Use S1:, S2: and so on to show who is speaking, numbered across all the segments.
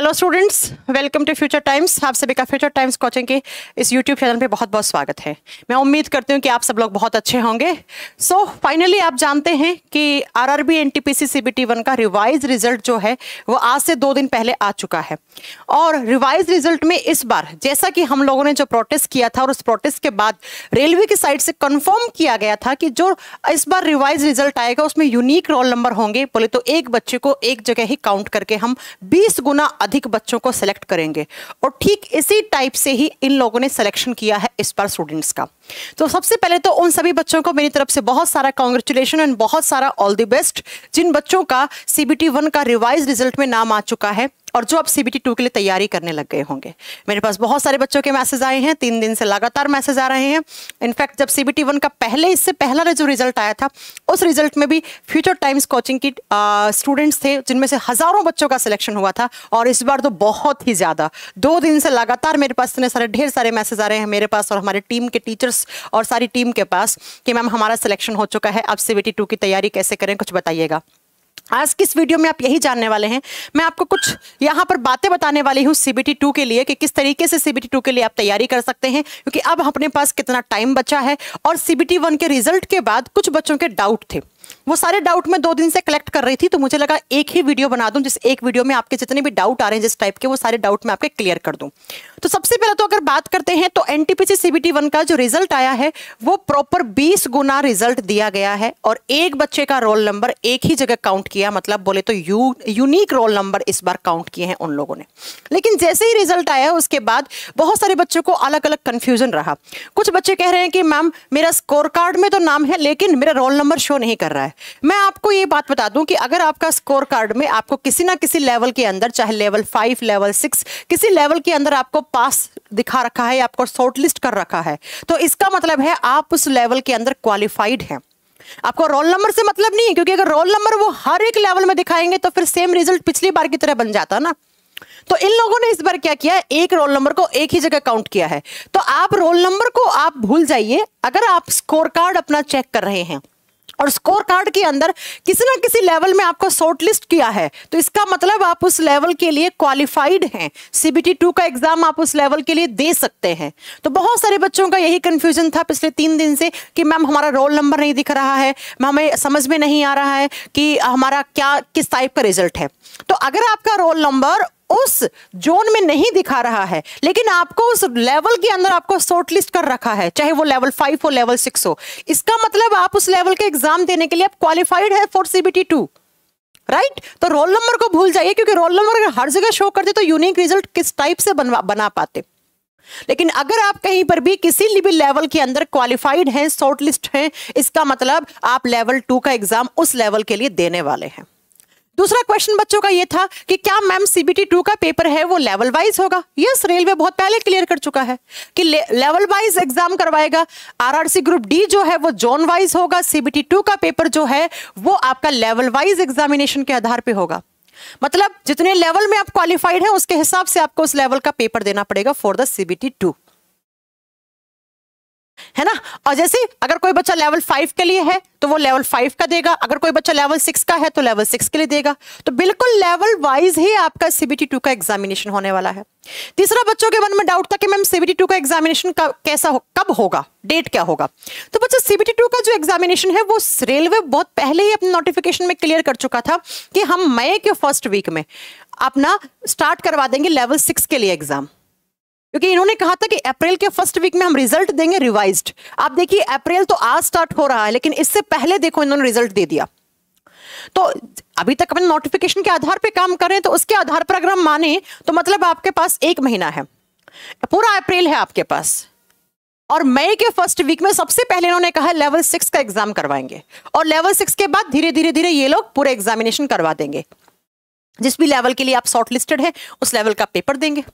S1: Hello students welcome to Future Times आप सभी का फ्यूचर टाइम्स कोचिंग के इस यूट्यूब चैनल पे बहुत बहुत स्वागत है मैं उम्मीद करती हूँ कि आप सब लोग बहुत अच्छे होंगे सो so, फाइनली आप जानते हैं कि आरआरबी एनटीपीसी सीबीटी वन का रिवाइज रिजल्ट जो है वो आज से दो दिन पहले आ चुका है और रिवाइज रिजल्ट में इस बार जैसा कि हम लोगों ने जो प्रोटेस्ट किया था और उस प्रोटेस्ट के बाद रेलवे की साइड से कन्फर्म किया गया था कि जो इस बार रिवाइज रिजल्ट आएगा उसमें यूनिक रोल नंबर होंगे बोले तो एक बच्चे को एक जगह ही काउंट करके हम बीस गुना अधिक बच्चों को सेलेक्ट करेंगे और ठीक इसी टाइप से ही इन लोगों ने सिलेक्शन किया है इस बार स्टूडेंट्स का तो सबसे पहले तो उन सभी बच्चों को मेरी तरफ से बहुत सारा कॉन्ग्रेचुलेशन एंड बहुत सारा ऑल द बेस्ट जिन बच्चों का सीबीटी वन का रिवाइज रिजल्ट में नाम आ चुका है और जो आप सी टू के लिए तैयारी करने लग गए होंगे मेरे पास बहुत सारे बच्चों के मैसेज आए हैं तीन दिन से लगातार मैसेज आ रहे हैं इनफैक्ट जब सी बी वन का पहले इससे पहला जो रिजल्ट आया था उस रिजल्ट में भी फ्यूचर टाइम्स कोचिंग की स्टूडेंट्स थे जिनमें से हज़ारों बच्चों का सिलेक्शन हुआ था और इस बार तो बहुत ही ज़्यादा दो दिन से लगातार मेरे पास इतने सारे ढेर सारे मैसेज आ रहे हैं मेरे पास और हमारे टीम के टीचर्स और सारी टीम के पास कि मैम हमारा सिलेक्शन हो चुका है अब सी टू की तैयारी कैसे करें कुछ बताइएगा आज किस वीडियो में आप यही जानने वाले हैं मैं आपको कुछ यहाँ पर बातें बताने वाली हूँ सी बी टी टू के लिए कि किस तरीके से सी बी टी टू के लिए आप तैयारी कर सकते हैं क्योंकि अब अपने पास कितना टाइम बचा है और सी बी टी वन के रिजल्ट के बाद कुछ बच्चों के डाउट थे वो सारे डाउट मैं दो दिन से कलेक्ट कर रही थी तो मुझे लगा एक ही वीडियो बना दूं जिस एक वीडियो में आपके जितने भी डाउट आ रहे हैं जिस टाइप के वो सारे डाउट मैं आपके क्लियर कर दूं तो सबसे पहले तो अगर बात करते हैं तो एन सीबीटी वन का जो रिजल्ट आया है वो प्रॉपर बीस गुना रिजल्ट दिया गया है और एक बच्चे का रोल नंबर एक ही जगह काउंट किया मतलब बोले तो यू यूनिक रोल नंबर इस बार काउंट किए हैं उन लोगों ने लेकिन जैसे ही रिजल्ट आया उसके बाद बहुत सारे बच्चों को अलग अलग कन्फ्यूजन रहा कुछ बच्चे कह रहे हैं कि मैम मेरा स्कोर कार्ड में तो नाम है लेकिन मेरा रोल नंबर शो नहीं कर कर रहा है मैं आपको ये बात बता दूं कि अगर आपका स्कोर कार्ड में आपको किसी ना किसी लेवल के अंदर चाहे लेवल फाइव लेवल सिक्स किसी लेवल के अंदर आपको पास दिखा रखा है या आपको शॉर्ट लिस्ट कर रखा है तो इसका मतलब है आप उस लेवल के अंदर क्वालिफाइड हैं आपको रोल नंबर से मतलब नहीं है क्योंकि अगर रोल नंबर वो हर एक लेवल में दिखाएंगे तो फिर सेम रिजल्ट पिछली बार की तरह बन जाता ना तो इन लोगों ने इस बार क्या किया एक रोल नंबर को एक ही जगह काउंट किया है तो आप रोल नंबर को आप भूल जाइए अगर आप स्कोर कार्ड अपना चेक कर रहे हैं और स्कोर कार्ड के अंदर किसी ना किसी लेवल में आपको शॉर्टलिस्ट किया है तो इसका मतलब आप उस लेवल के लिए क्वालिफाइड हैं सीबीटी टू का एग्जाम आप उस लेवल के लिए दे सकते हैं तो बहुत सारे बच्चों का यही कंफ्यूजन था पिछले तीन दिन से कि मैम हमारा रोल नंबर नहीं दिख रहा है हमें समझ में नहीं आ रहा है कि हमारा क्या किस टाइप का रिजल्ट है तो अगर आपका रोल नंबर उस जोन में नहीं दिखा रहा है लेकिन आपको उस लेवल के अंदर आपको शॉर्टलिस्ट कर रखा है चाहे वो लेवल फाइव हो लेवल सिक्स हो इसका मतलब आप उस लेवल के एग्जाम देने के लिए आप क्वालिफाइड है for CBT two right right? तो रोल नंबर को भूल जाइए क्योंकि रोल नंबर अगर हर जगह शो करते तो यूनिक रिजल्ट किस टाइप से बनवा बना पाते लेकिन अगर आप कहीं पर भी किसी भी लेवल के अंदर क्वालिफाइड हैं शॉर्टलिस्ट हैं इसका मतलब आप लेवल टू का एग्जाम उस लेवल के लिए देने वाले हैं दूसरा क्वेश्चन बच्चों का ये था कि क्या मैम सीबीटी टू का पेपर है वो लेवल वाइज होगा यस रेलवे बहुत पहले क्लियर कर चुका है कि लेवल वाइज एग्जाम करवाएगा आरआरसी ग्रुप डी जो है वो जोन वाइज होगा सीबीटी टू का पेपर जो है वो आपका लेवल वाइज एग्जामिनेशन के आधार पर होगा मतलब जितने लेवल में आप क्वालिफाइड हैं उसके हिसाब से आपको उस लेवल का पेपर देना पड़ेगा फॉर द सीबीटी टू है ना और जैसे अगर कोई बच्चा लेवल फाइव के लिए है तो वो लेवल फाइव का देगा अगर कोई बच्चा लेवल सिक्स का है तो लेवल सिक्स के लिए देगा तो बिल्कुल लेवल वाइज ही आपका सीबीटी टू का एग्जामिनेशन होने वाला है तीसरा बच्चों के मन में डाउट था कि मैम सीबीटी टू का एग्जामिनेशन कैसा हो कब होगा डेट क्या होगा तो बच्चा सीबीटी टू का जो एग्जामिनेशन है वो रेलवे बहुत पहले ही अपने नोटिफिकेशन में क्लियर कर चुका था कि हम मई के फर्स्ट वीक में अपना स्टार्ट करवा देंगे लेवल सिक्स के लिए एग्जाम क्योंकि इन्होंने कहा था कि अप्रैल के फर्स्ट वीक में हम रिजल्ट देंगे रिवाइज्ड आप देखिए अप्रैल तो आज स्टार्ट हो रहा है लेकिन इससे पहले देखो इन्होंने रिजल्ट दे दिया तो अभी तक अपने नोटिफिकेशन के आधार पर काम करें तो उसके आधार पर अगर हम माने तो मतलब आपके पास एक महीना है पूरा अप्रैल है आपके पास और मई के फर्स्ट वीक में सबसे पहले इन्होंने कहा लेवल सिक्स का एग्जाम करवाएंगे और लेवल सिक्स के बाद धीरे धीरे धीरे ये लोग पूरे एग्जामिनेशन करवा देंगे जिस भी लेवल के लिए आप शॉर्ट लिस्टेड है उस लेवल का पेपर देंगे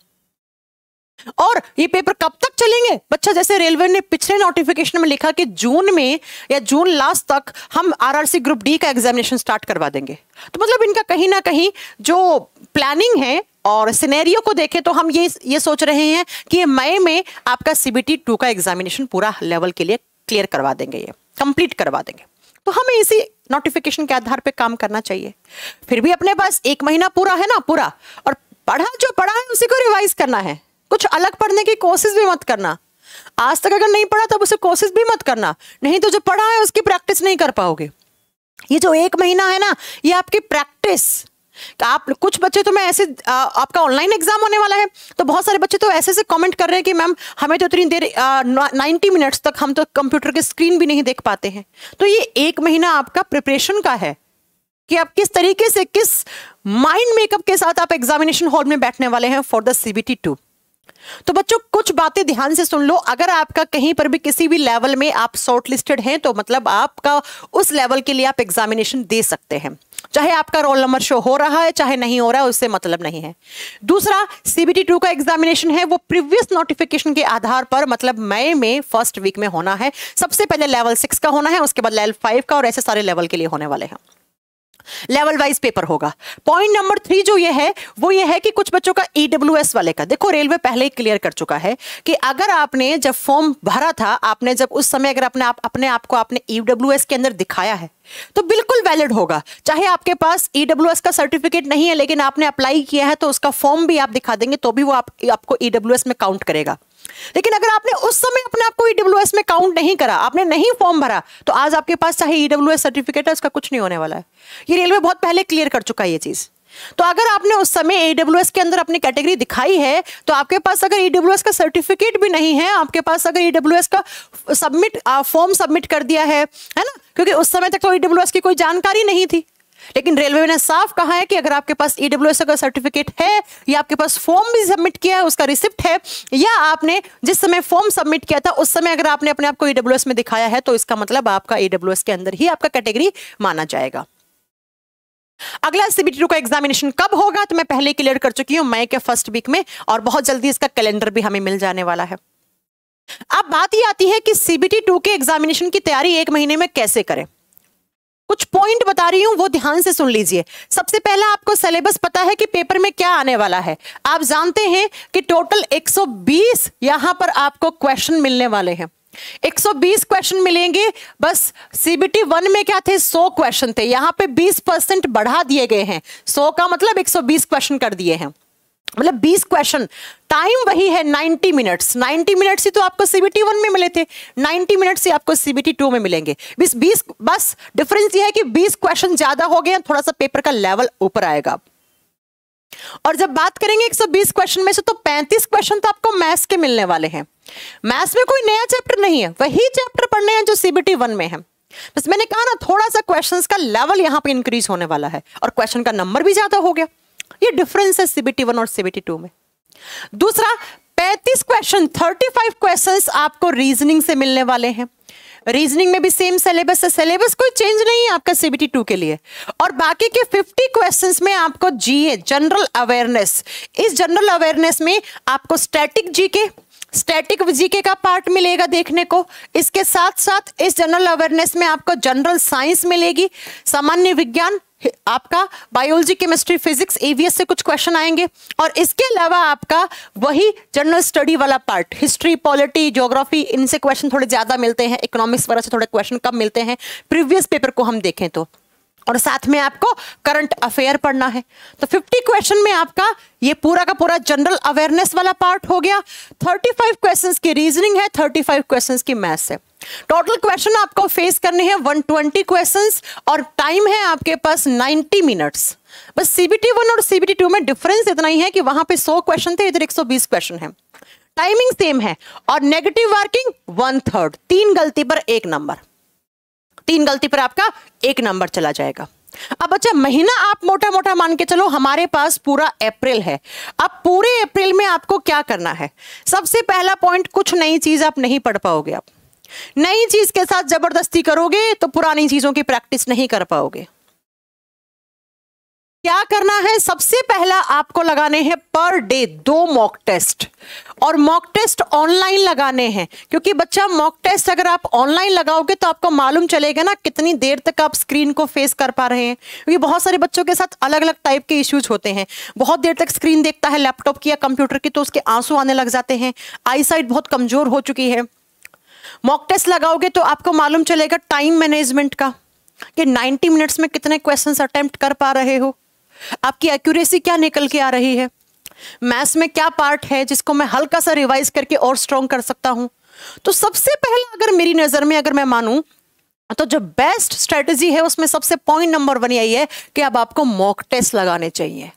S1: और ये पेपर कब तक चलेंगे बच्चा जैसे रेलवे ने पिछले नोटिफिकेशन में लिखा कि जून में या जून लास्ट तक हम आरआरसी ग्रुप डी का एग्जामिनेशन स्टार्ट करवा देंगे तो मतलब इनका कहीं ना कहीं जो प्लानिंग है और सिनेरियो को देखें तो हम ये ये सोच रहे हैं कि मई में आपका सीबीटी टू का एग्जामिनेशन पूरा लेवल के लिए क्लियर करवा देंगे ये कंप्लीट करवा देंगे तो हमें इसी नोटिफिकेशन के आधार पर काम करना चाहिए फिर भी अपने पास एक महीना पूरा है ना पूरा और पढ़ा जो पढ़ा है उसी को रिवाइज करना है कुछ अलग पढ़ने की कोशिश भी मत करना आज तक अगर नहीं पढ़ा तब उसे कोशिश भी मत करना नहीं तो जो पढ़ा है उसकी प्रैक्टिस नहीं कर पाओगे ये जो एक महीना है ना ये आपकी प्रैक्टिस आप कुछ बच्चे तो मैं ऐसे आ, आपका ऑनलाइन एग्जाम होने वाला है तो बहुत सारे बच्चे तो ऐसे से कमेंट कर रहे हैं कि मैम हमें तो इतनी देर नाइन्टी मिनट्स तक हम तो कंप्यूटर के स्क्रीन भी नहीं देख पाते हैं तो ये एक महीना आपका प्रिपरेशन का है कि आप किस तरीके से किस माइंड मेकअप के साथ आप एग्जामिनेशन हॉल में बैठने वाले हैं फॉर द सीबीटी टू तो बच्चों कुछ बातें ध्यान से सुन लो अगर आपका कहीं पर भी किसी भी लेवल में आप शॉर्ट लिस्टेड हैं तो मतलब आपका उस लेवल के लिए आप एग्जामिनेशन दे सकते हैं चाहे आपका रोल नंबर शो हो रहा है चाहे नहीं हो रहा है उससे मतलब नहीं है दूसरा सीबीटी टू का एग्जामिनेशन है वो प्रीवियस नोटिफिकेशन के आधार पर मतलब मई में फर्स्ट वीक में होना है सबसे पहले लेवल सिक्स का होना है उसके बाद लेवल फाइव का और ऐसे सारे लेवल के लिए होने वाले हैं लेवल वाइज पेपर होगा पॉइंट नंबर थ्री जो ये है वो ये है कि कुछ बच्चों का ईडब्ल्यू e वाले का देखो रेलवे पहले ही क्लियर कर चुका है कि अगर आपने जब फॉर्म भरा था आपने जब उस समय अगर अपने आप अपने आप को आपने ईडब्ल्यू e के अंदर दिखाया है तो बिल्कुल वैलिड होगा चाहे आपके पास ईडब्ल्यू e का सर्टिफिकेट नहीं है लेकिन आपने अप्लाई किया है तो उसका फॉर्म भी आप दिखा देंगे तो भी वो आप, आपको ईडब्ल्यू में काउंट करेगा लेकिन अगर आपने उस समय अपने आप को ईडब्ल्यू e में काउंट नहीं करा आपने नहीं फॉर्म भरा तो आज आपके पास चाहे ईडब्ल्यू e सर्टिफिकेट है उसका कुछ नहीं होने वाला है ये रेलवे बहुत पहले क्लियर कर चुका है ये चीज़ तो अगर आपने उस समय ईडब्ल्यू e के अंदर अपनी कैटेगरी दिखाई है तो आपके पास अगर ईडब्ल्यू का सर्टिफिकेट भी नहीं है आपके पास अगर ईडब्ल्यू का सबमिट फॉर्म सबमिट कर दिया है है ना क्योंकि उस समय तक तो ईडब्ल्यू की कोई जानकारी नहीं थी लेकिन रेलवे ने साफ कहा है कि अगर आपके पास ईडब्ल्यूएस e का सर्टिफिकेट है या आपके पास फॉर्म भी सबमिट किया है उसका रिसिप्ट है या आपने जिस समय फॉर्म सबमिट किया था उस समय अगर आपने अपने आप को e में दिखाया है तो इसका मतलब आपका ईडब्ल्यूएस e के अंदर ही आपका कैटेगरी माना जाएगा अगला सीबीटी टू का एग्जामिनेशन कब होगा तो मैं पहले क्लियर कर चुकी हूं मई के फर्स्ट वीक में और बहुत जल्दी इसका कैलेंडर भी हमें मिल जाने वाला है अब बात यह आती है कि सीबीटी टू के एग्जामिनेशन की तैयारी एक महीने में कैसे करें कुछ पॉइंट बता रही हूँ वो ध्यान से सुन लीजिए सबसे पहला आपको सिलेबस पता है कि पेपर में क्या आने वाला है आप जानते हैं कि टोटल 120 यहां पर आपको क्वेश्चन मिलने वाले हैं 120 क्वेश्चन मिलेंगे बस सीबीटी वन में क्या थे 100 क्वेश्चन थे यहाँ पे 20 परसेंट बढ़ा दिए गए हैं 100 का मतलब 120 क्वेश्चन कर दिए हैं मतलब 20 क्वेश्चन टाइम वही है 90 मिनट्स 90 मिनट्स ही तो आपको सीबीटी वन में मिले थे 90 मिनट्स से आपको सीबीटी टू में मिलेंगे बीस बीस बस डिफरेंस ये है कि 20 क्वेश्चन ज्यादा हो गए थोड़ा सा पेपर का लेवल ऊपर आएगा और जब बात करेंगे 120 क्वेश्चन में से तो 35 क्वेश्चन तो आपको मैथ्स के मिलने वाले हैं मैथ्स में कोई नया चैप्टर नहीं है वही चैप्टर पढ़ने हैं जो सीबीटी वन में है बस मैंने कहा ना थोड़ा सा क्वेश्चंस का लेवल यहाँ पे इंक्रीज होने वाला है और क्वेश्चन का नंबर भी ज्यादा हो गया ये डिफरेंस है सीबीटी वन और सीबीटी टू में दूसरा पैंतीस क्वेश्चन थर्टी फाइव क्वेश्चन आपको रीजनिंग से मिलने वाले हैं रीजनिंग में भी सेम सिलेबस है सिलेबस कोई चेंज नहीं है आपका सीबीटी टू के लिए और बाकी के फिफ्टी क्वेश्चन में आपको जीए जनरल अवेयरनेस इस जनरल अवेयरनेस में आपको स्टैटिक जी के स्टैटिक जीके का पार्ट मिलेगा देखने को इसके साथ साथ इस जनरल अवेयरनेस में आपको जनरल साइंस मिलेगी सामान्य विज्ञान आपका बायोलॉजी केमिस्ट्री फिजिक्स एवीएस से कुछ क्वेश्चन आएंगे और इसके अलावा आपका वही जनरल स्टडी वाला पार्ट हिस्ट्री पॉलिटी ज्योग्राफी इनसे क्वेश्चन थोड़े ज़्यादा मिलते हैं इकोनॉमिक्स वगैरह से थोड़े क्वेश्चन कम मिलते हैं प्रीवियस पेपर को हम देखें तो और साथ में आपको करंट अफेयर पढ़ना है तो 50 क्वेश्चन में आपका ये पूरा का पूरा जनरल अवेयरनेस वाला पार्ट हो गया 35 क्वेश्चंस की रीजनिंग है 35 क्वेश्चंस की मैथ्स है टोटल क्वेश्चन आपको फेस करने हैं 120 क्वेश्चंस और टाइम है आपके पास 90 मिनट्स बस सीबीटी वन और सीबीटी टू में डिफरेंस इतना ही है कि वहां पे 100 क्वेश्चन थे इधर 120 क्वेश्चन है टाइमिंग सेम है और नेगेटिव मार्किंग वन थर्ड तीन गलती पर एक नंबर तीन गलती पर आपका एक नंबर चला जाएगा अब अच्छा महीना आप मोटा मोटा मान के चलो हमारे पास पूरा अप्रैल है अब पूरे अप्रैल में आपको क्या करना है सबसे पहला पॉइंट कुछ नई चीज आप नहीं पढ़ पाओगे आप नई चीज के साथ जबरदस्ती करोगे तो पुरानी चीजों की प्रैक्टिस नहीं कर पाओगे क्या करना है सबसे पहला आपको लगाने हैं पर डे दो मॉक टेस्ट और मॉक टेस्ट ऑनलाइन लगाने हैं क्योंकि बच्चा मॉक टेस्ट अगर आप ऑनलाइन लगाओगे तो आपको मालूम चलेगा ना कितनी देर तक आप स्क्रीन को फेस कर पा रहे हैं क्योंकि बहुत सारे बच्चों के साथ अलग अलग टाइप के इश्यूज होते हैं बहुत देर तक स्क्रीन देखता है लैपटॉप की या कंप्यूटर की तो उसके आंसू आने लग जाते हैं आईसाइट बहुत कमजोर हो चुकी है मॉक टेस्ट लगाओगे तो आपको मालूम चलेगा टाइम मैनेजमेंट का कि 90 मिनट्स में कितने क्वेश्चंस अटेम्प्ट कर पा रहे हो आपकी एक्यूरेसी क्या निकल के आ रही है मैथ्स में क्या पार्ट है जिसको मैं हल्का सा रिवाइज करके और स्ट्रॉन्ग कर सकता हूं तो सबसे पहला अगर मेरी नज़र में अगर मैं मानू तो जो बेस्ट स्ट्रेटजी है उसमें सबसे पॉइंट नंबर वन यही है कि अब आपको मॉक टेस्ट लगाने चाहिए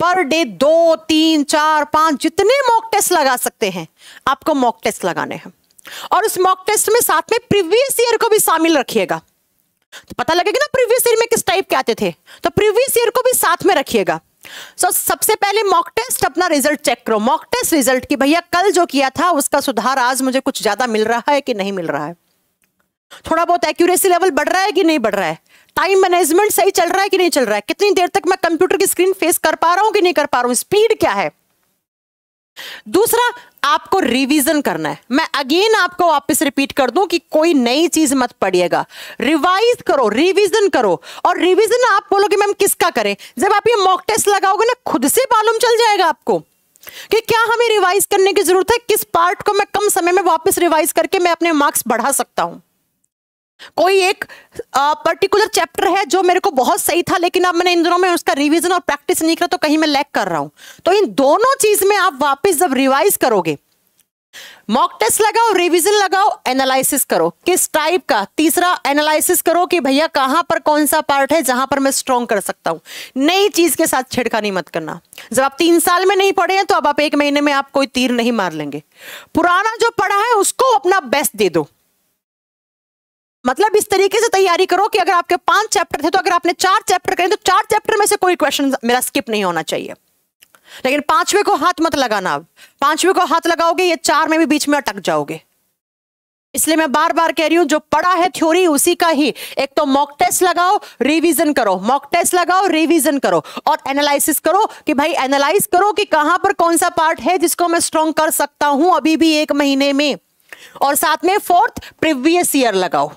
S1: पर डे दो तीन चार पांच जितने मॉक टेस्ट लगा सकते हैं आपको मॉक टेस्ट लगाने हैं और उस मॉक टेस्ट में साथ में प्रीवियस ईयर को भी शामिल रखिएगा तो पता लगेगा ना प्रीवियस ईयर में किस टाइप के आते थे तो प्रीवियस ईयर को भी साथ में रखिएगा सो so, सबसे पहले मॉक टेस्ट अपना रिजल्ट चेक करो मॉक टेस्ट रिजल्ट की भैया कल जो किया था उसका सुधार आज मुझे कुछ ज्यादा मिल रहा है कि नहीं मिल रहा है थोड़ा बहुत एक्यूरेसी लेवल बढ़ रहा है कि नहीं बढ़ रहा है टाइम मैनेजमेंट सही चल रहा है कि नहीं चल रहा है कितनी देर तक मैं कंप्यूटर की स्क्रीन फेस कर पा रहा हूं कि नहीं कर पा रहा हूं स्पीड क्या है दूसरा आपको रिवीजन करना है मैं अगेन आपको वापस रिपीट कर दूं कि कोई नई चीज मत पढ़िएगा रिवाइज करो रिवीजन करो और रिवीजन आप बोलोगे मैम किसका करें जब आप ये मॉक टेस्ट लगाओगे ना खुद से मालूम चल जाएगा आपको कि क्या हमें रिवाइज करने की जरूरत है किस पार्ट को मैं कम समय में वापस रिवाइज करके मैं अपने मार्क्स बढ़ा सकता हूं कोई एक पर्टिकुलर चैप्टर है जो मेरे को बहुत सही था लेकिन अब मैंने इन दोनों में उसका रिवीजन और प्रैक्टिस नहीं करा तो कहीं मैं लैक कर रहा हूं तो इन दोनों चीज में आप वापस जब रिवाइज करोगे मॉक टेस्ट लगाओ रिवीजन लगाओ एनालिसिस करो किस टाइप का तीसरा एनालिसिस करो कि भैया कहां पर कौन सा पार्ट है जहां पर मैं स्ट्रॉन्ग कर सकता हूं नई चीज के साथ छिड़खानी मत करना जब आप तीन साल में नहीं पढ़े हैं तो अब आप एक महीने में आप कोई तीर नहीं मार लेंगे पुराना जो पढ़ा है उसको अपना बेस्ट दे दो मतलब इस तरीके से तैयारी करो कि अगर आपके पांच चैप्टर थे तो अगर आपने चार चैप्टर करें तो चार चैप्टर में से कोई क्वेश्चन मेरा स्किप नहीं होना चाहिए लेकिन पांचवे को हाथ मत लगाना अब पांचवे को हाथ लगाओगे ये चार में भी बीच में अटक जाओगे इसलिए मैं बार बार कह रही हूं जो पढ़ा है थ्योरी उसी का ही एक तो मॉक टेस्ट लगाओ रिवीजन करो मॉक टेस्ट लगाओ रिवीजन करो और एनालिसिस करो कि भाई एनालाइज करो कि कहां पर कौन सा पार्ट है जिसको मैं स्ट्रॉन्ग कर सकता हूं अभी भी एक महीने में और साथ में फोर्थ प्रीवियस ईयर लगाओ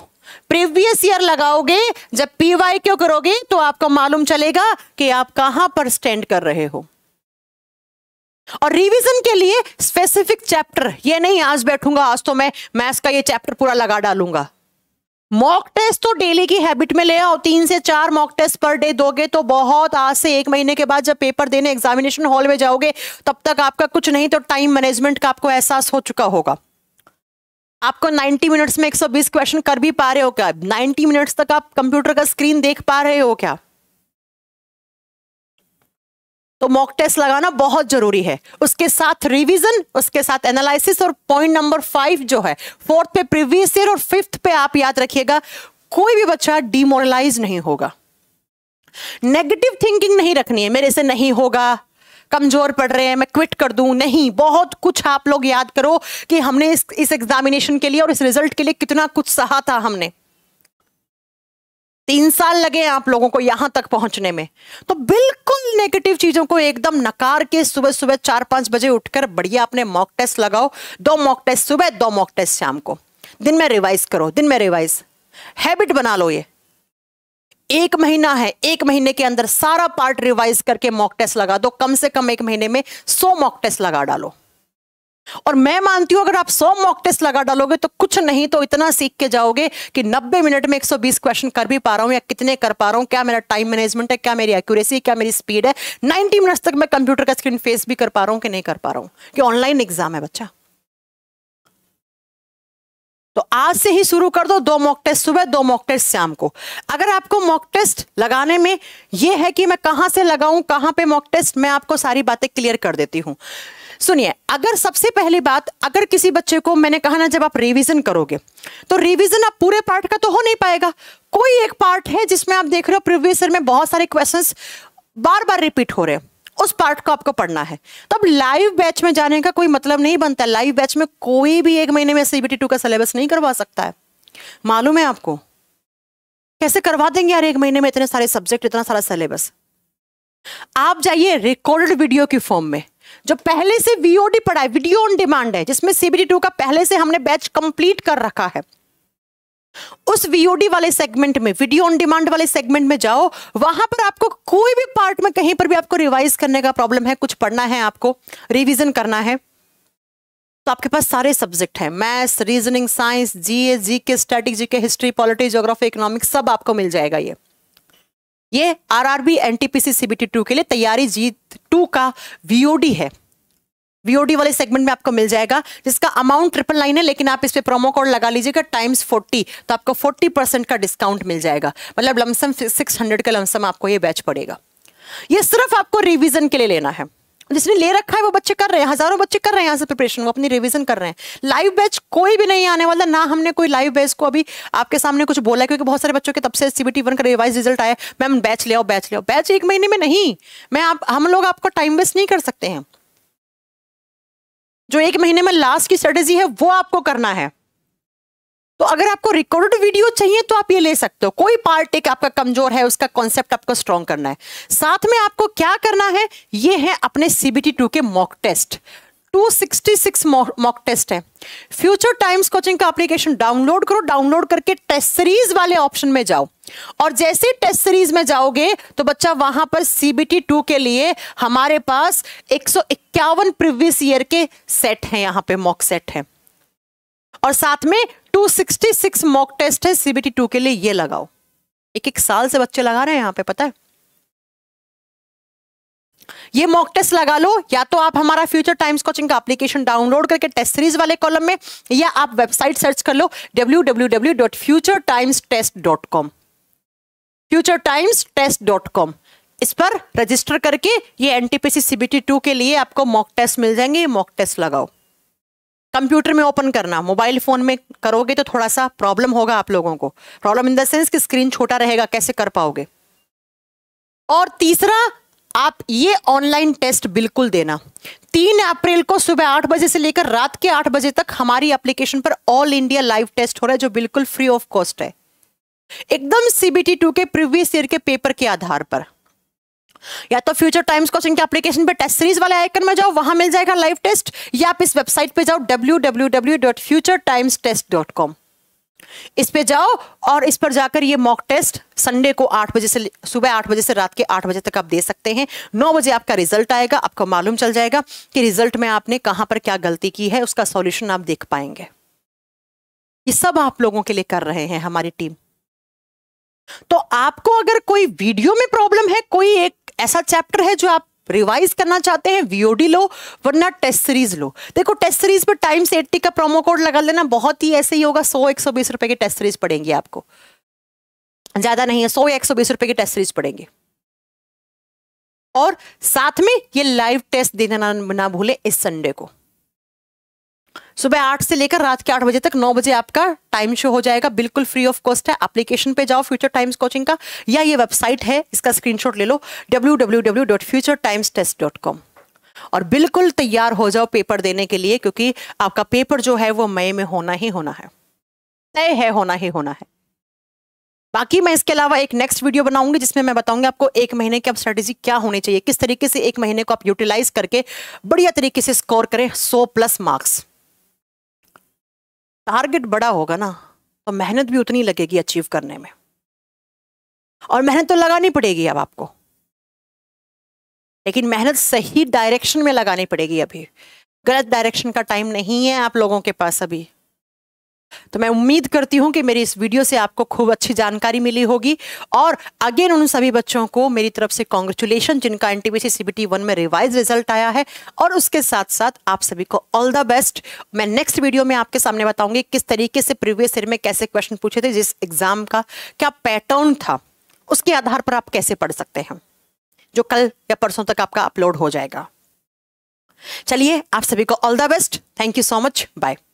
S1: प्रीवियस ईयर लगाओगे जब वाई क्यों करोगे तो आपको मालूम चलेगा कि आप कहां पर स्टैंड कर रहे हो और रिवीजन के लिए स्पेसिफिक चैप्टर ये नहीं आज बैठूंगा आज तो मैं मैथ्स का ये चैप्टर पूरा लगा डालूंगा मॉक टेस्ट तो डेली की हैबिट में ले आओ तीन से चार मॉक टेस्ट पर डे दोगे तो बहुत आज से एक महीने के बाद जब पेपर देने एग्जामिनेशन हॉल में जाओगे तब तक आपका कुछ नहीं तो टाइम मैनेजमेंट का आपको एहसास हो चुका होगा आपको 90 मिनट्स में 120 क्वेश्चन कर भी पा रहे हो क्या 90 मिनट्स तक आप कंप्यूटर का स्क्रीन देख पा रहे हो क्या तो मॉक टेस्ट लगाना बहुत जरूरी है उसके साथ रिवीजन उसके साथ एनालिसिस और पॉइंट नंबर फाइव जो है फोर्थ पे प्रीवियस ईयर और फिफ्थ पे आप याद रखिएगा कोई भी बच्चा डिमोरलाइज नहीं होगा नेगेटिव थिंकिंग नहीं रखनी है मेरे से नहीं होगा कमजोर पड़ रहे हैं मैं क्विट कर दूं नहीं बहुत कुछ आप लोग याद करो कि हमने इस इस एग्जामिनेशन के लिए और इस रिजल्ट के लिए कितना कुछ सहा था हमने तीन साल लगे आप लोगों को यहां तक पहुंचने में तो बिल्कुल नेगेटिव चीजों को एकदम नकार के सुबह सुबह चार पांच बजे उठकर बढ़िया अपने मॉक टेस्ट लगाओ दो मॉक टेस्ट सुबह दो मॉक टेस्ट शाम को दिन में रिवाइज करो दिन में रिवाइज हैबिट बना लो ये एक महीना है एक महीने के अंदर सारा पार्ट रिवाइज करके मॉक टेस्ट लगा दो कम से कम एक महीने में सौ मॉक टेस्ट लगा डालो और मैं मानती हूं अगर आप 100 मॉक टेस्ट लगा डालोगे तो कुछ नहीं तो इतना सीख के जाओगे कि 90 मिनट में 120 क्वेश्चन कर भी पा रहा हूं या कितने कर पा रहा हूं क्या मेरा टाइम मैनेजमेंट है क्या मेरी एक्यूरेसी क्या मेरी स्पीड है 90 मिनट्स तक मैं कंप्यूटर का स्क्रीन फेस भी कर पा रहा हूं कि नहीं कर पा रहा हूं कि ऑनलाइन एग्जाम है बच्चा तो आज से ही शुरू कर दो दो मॉक टेस्ट सुबह दो मॉक टेस्ट शाम को अगर आपको मॉक टेस्ट लगाने में यह है कि मैं कहां से लगाऊं कहां पे मॉक टेस्ट मैं आपको सारी बातें क्लियर कर देती हूं सुनिए अगर सबसे पहली बात अगर किसी बच्चे को मैंने कहा ना जब आप रिवीजन करोगे तो रिवीजन आप पूरे पार्ट का तो हो नहीं पाएगा कोई एक पार्ट है जिसमें आप देख रहे हो प्रीवियस ईयर में बहुत सारे क्वेश्चंस बार बार रिपीट हो रहे हैं उस पार्ट को आपको पढ़ना है तो अब लाइव बैच में जाने का कोई मतलब नहीं बनता लाइव बैच में कोई भी एक महीने में सीबीटी टू का सिलेबस नहीं करवा सकता है मालूम है आपको कैसे करवा देंगे यार एक महीने में इतने सारे सब्जेक्ट इतना सारा सिलेबस आप जाइए रिकॉर्डेड वीडियो की फॉर्म में जो पहले से वीओडी पढ़ा है वीडियो ऑन डिमांड है जिसमें सीबीटी टू का पहले से हमने बैच कंप्लीट कर रखा है उस वीओडी वाले सेगमेंट में वीडियो ऑन डिमांड वाले सेगमेंट में जाओ वहां पर आपको कोई भी पार्ट में कहीं पर भी आपको रिवाइज करने का प्रॉब्लम है कुछ पढ़ना है आपको रिविजन करना है तो आपके पास सारे सब्जेक्ट हैं मैथ्स रीजनिंग साइंस जीए के स्टैटिक के हिस्ट्री पॉलिटिक्स जोग्राफी इकोनॉमिक्स सब आपको मिल जाएगा ये ये आरआरबी एनटीपीसी सीबीटी टू के लिए तैयारी जी टू का वीओडी है वीओडी वाले सेगमेंट में आपको मिल जाएगा जिसका अमाउंट ट्रिपल नाइन है लेकिन आप इस पर प्रोमो कोड लगा लीजिएगा टाइम्स फोर्टी तो आपको फोर्टी परसेंट का डिस्काउंट मिल जाएगा मतलब लमसम सिक्स हंड्रेड का लमसम आपको ये बैच पड़ेगा ये सिर्फ आपको रिविजन के लिए लेना है जिसने ले रखा है वो बच्चे कर रहे हैं हजारों बच्चे कर रहे हैं यहाँ से प्रिपरेशन वो अपनी रिविजन कर रहे हैं लाइव बैच कोई भी नहीं आने वाला ना हमने कोई लाइव बैच को अभी आपके सामने कुछ बोला है क्योंकि बहुत सारे बच्चों के तब से सीबीटी वन का रिवाइज रिजल्ट आया मैम बैच ले आओ बैच ले आओ बैच एक महीने में नहीं मैं आप हम लोग आपको टाइम वेस्ट नहीं कर सकते हैं जो एक महीने में लास्ट की स्ट्रेटेजी है वो आपको करना है तो अगर आपको रिकॉर्डेड वीडियो चाहिए तो आप ये ले सकते हो कोई पार्ट एक आपका कमजोर है उसका कॉन्सेप्ट आपको स्ट्रॉन्ग करना है साथ में आपको क्या करना है ये है अपने सीबीटी टू के मॉक टेस्ट 266 मॉक टेस्ट है फ्यूचर टाइम्स कोचिंग का एप्लीकेशन डाउनलोड करो डाउनलोड करके टेस्ट सीरीज वाले ऑप्शन में जाओ और जैसे टेस्ट सीरीज में जाओगे तो बच्चा वहां पर सीबीटी टू के लिए हमारे पास एक सौ इक्यावन प्रीवियस ईयर के सेट हैं यहां पे मॉक सेट है और साथ में 266 मॉक टेस्ट है सीबीटी टू के लिए ये लगाओ एक एक साल से बच्चे लगा रहे हैं यहां पे पता है ये मॉक टेस्ट लगा लो या तो आप हमारा फ्यूचर टाइम्स कोचिंग का एप्लीकेशन डाउनलोड करके टेस्ट सीरीज वाले कॉलम में या आप वेबसाइट सर्च कर लो www.futuretimestest.com futuretimestest.com इस पर रजिस्टर करके ये एनटीपीसी सीबीटी टू के लिए आपको मॉक टेस्ट मिल जाएंगे मॉक टेस्ट लगाओ कंप्यूटर में ओपन करना मोबाइल फोन में करोगे तो थोड़ा सा प्रॉब्लम होगा आप लोगों को प्रॉब्लम इन द सेंस कि स्क्रीन छोटा रहेगा कैसे कर पाओगे और तीसरा आप ये ऑनलाइन टेस्ट बिल्कुल देना तीन अप्रैल को सुबह आठ बजे से लेकर रात के आठ बजे तक हमारी एप्लीकेशन पर ऑल इंडिया लाइव टेस्ट हो रहा है जो बिल्कुल फ्री ऑफ कॉस्ट है एकदम सीबीटी टू के प्रीवियस ईयर के पेपर के आधार पर या तो फ्यूचर टाइम्स क्वेश्चन के एप्लीकेशन पर टेस्ट सीरीज वाले आइकन में जाओ वहां मिल जाएगा लाइव टेस्ट या आप इस वेबसाइट पर जाओ W W W dot future times test dot com इस पे जाओ और इस पर जाकर ये मॉक टेस्ट संडे को आठ बजे से सुबह आठ बजे से रात के आठ बजे तक आप दे सकते हैं नौ बजे आपका रिजल्ट आएगा आपको मालूम चल जाएगा कि रिजल्ट में आपने कहां पर क्या गलती की है उसका सॉल्यूशन आप देख पाएंगे ये सब आप लोगों के लिए कर रहे हैं हमारी टीम तो आपको अगर कोई वीडियो में प्रॉब्लम है कोई एक ऐसा चैप्टर है जो आप रिवाइज करना चाहते हैं वीओडी लो वरना टेस्ट सीरीज लो देखो टेस्ट सीरीज पर टाइम्स एट्टी का प्रोमो कोड लगा लेना बहुत ही ऐसे ही होगा सौ एक सौ बीस रुपए की टेस्ट सीरीज पड़ेंगी आपको ज्यादा नहीं है सौ एक सौ बीस रुपए की टेस्ट सीरीज पड़ेंगे और साथ में ये लाइव टेस्ट देना ना भूले इस संडे को सुबह आठ से लेकर रात के आठ बजे तक नौ बजे आपका टाइम शो हो जाएगा बिल्कुल फ्री ऑफ कॉस्ट है एप्लीकेशन पे जाओ फ्यूचर टाइम्स कोचिंग का या ये वेबसाइट है इसका स्क्रीनशॉट ले लो डब्ल्यू और बिल्कुल तैयार हो जाओ पेपर देने के लिए क्योंकि आपका पेपर जो है वो मई में होना ही होना है तय है होना ही होना है बाकी मैं इसके अलावा एक नेक्स्ट वीडियो बनाऊंगी जिसमें मैं बताऊंगी आपको एक महीने की अब स्ट्रेटेजी क्या होनी चाहिए किस तरीके से एक महीने को आप यूटिलाइज करके बढ़िया तरीके से स्कोर करें 100 प्लस मार्क्स टारगेट बड़ा होगा ना तो मेहनत भी उतनी लगेगी अचीव करने में और मेहनत तो लगानी पड़ेगी अब आपको लेकिन मेहनत सही डायरेक्शन में लगानी पड़ेगी अभी गलत डायरेक्शन का टाइम नहीं है आप लोगों के पास अभी तो मैं उम्मीद करती हूँ कि मेरी इस वीडियो से आपको खूब अच्छी जानकारी मिली होगी और अगेन उन सभी बच्चों को मेरी तरफ से कॉन्ग्रेचुलेशन जिनका एन टी वन में रिवाइज रिजल्ट आया है और उसके साथ साथ आप सभी को ऑल द बेस्ट मैं नेक्स्ट वीडियो में आपके सामने बताऊंगी किस तरीके से प्रीवियस ईयर में कैसे क्वेश्चन पूछे थे जिस एग्जाम का क्या पैटर्न था उसके आधार पर आप कैसे पढ़ सकते हैं जो कल या परसों तक आपका अपलोड हो जाएगा चलिए आप सभी को all the best thank you so much bye